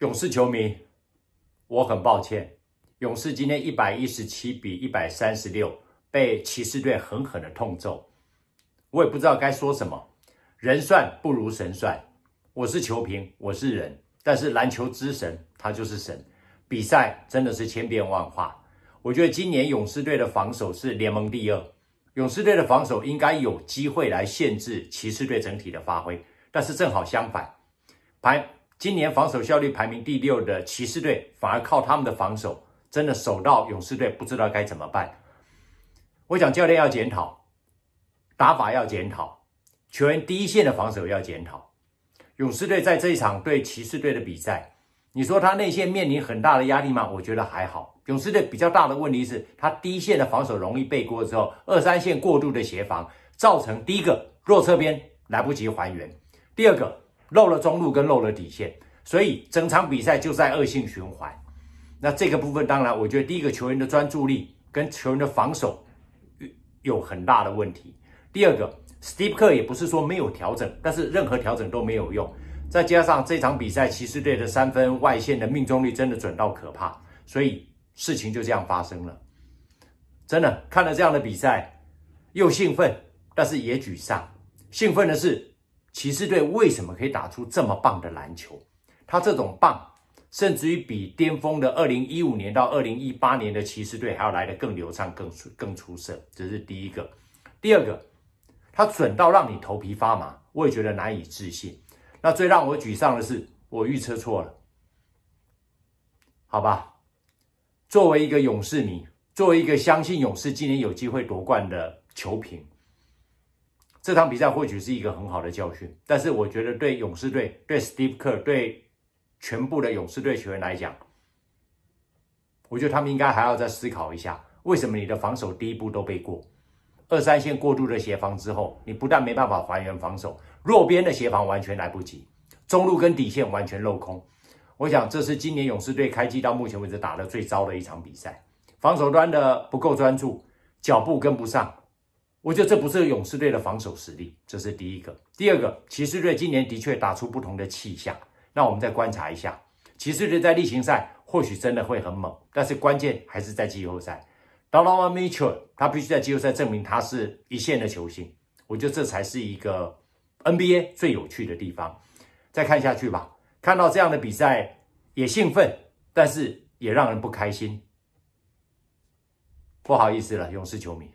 勇士球迷，我很抱歉，勇士今天一百一十七比一百三十六被骑士队狠狠的痛揍，我也不知道该说什么。人算不如神算，我是球评，我是人，但是篮球之神他就是神。比赛真的是千变万化，我觉得今年勇士队的防守是联盟第二，勇士队的防守应该有机会来限制骑士队整体的发挥，但是正好相反，排。今年防守效率排名第六的骑士队，反而靠他们的防守，真的守到勇士队不知道该怎么办。我讲教练要检讨，打法要检讨，球员第一线的防守要检讨。勇士队在这一场对骑士队的比赛，你说他内线面临很大的压力吗？我觉得还好。勇士队比较大的问题是，他第一线的防守容易背锅之后，二三线过度的协防，造成第一个弱侧边来不及还原，第二个。漏了中路跟漏了底线，所以整场比赛就在恶性循环。那这个部分当然，我觉得第一个球员的专注力跟球员的防守有很大的问题。第二个，斯蒂普克也不是说没有调整，但是任何调整都没有用。再加上这场比赛，骑士队的三分外线的命中率真的准到可怕，所以事情就这样发生了。真的看了这样的比赛，又兴奋，但是也沮丧。兴奋的是。骑士队为什么可以打出这么棒的篮球？他这种棒，甚至于比巅峰的二零一五年到二零一八年的骑士队还要来的更流畅、更出、更出色。这是第一个。第二个，他准到让你头皮发麻，我也觉得难以置信。那最让我沮丧的是，我预测错了。好吧，作为一个勇士迷，作为一个相信勇士今年有机会夺冠的球评。这场比赛或许是一个很好的教训，但是我觉得对勇士队、对 Steve Kerr、对全部的勇士队球员来讲，我觉得他们应该还要再思考一下，为什么你的防守第一步都被过，二三线过度的协防之后，你不但没办法还原防守，弱边的协防完全来不及，中路跟底线完全漏空。我想这是今年勇士队开季到目前为止打的最糟的一场比赛，防守端的不够专注，脚步跟不上。我觉得这不是勇士队的防守实力，这是第一个。第二个，骑士队今年的确打出不同的气象。那我们再观察一下，骑士队在例行赛或许真的会很猛，但是关键还是在季后赛。d o n o v a Mitchell 他必须在季后赛证明他是一线的球星。我觉得这才是一个 NBA 最有趣的地方。再看下去吧，看到这样的比赛也兴奋，但是也让人不开心。不好意思了，勇士球迷。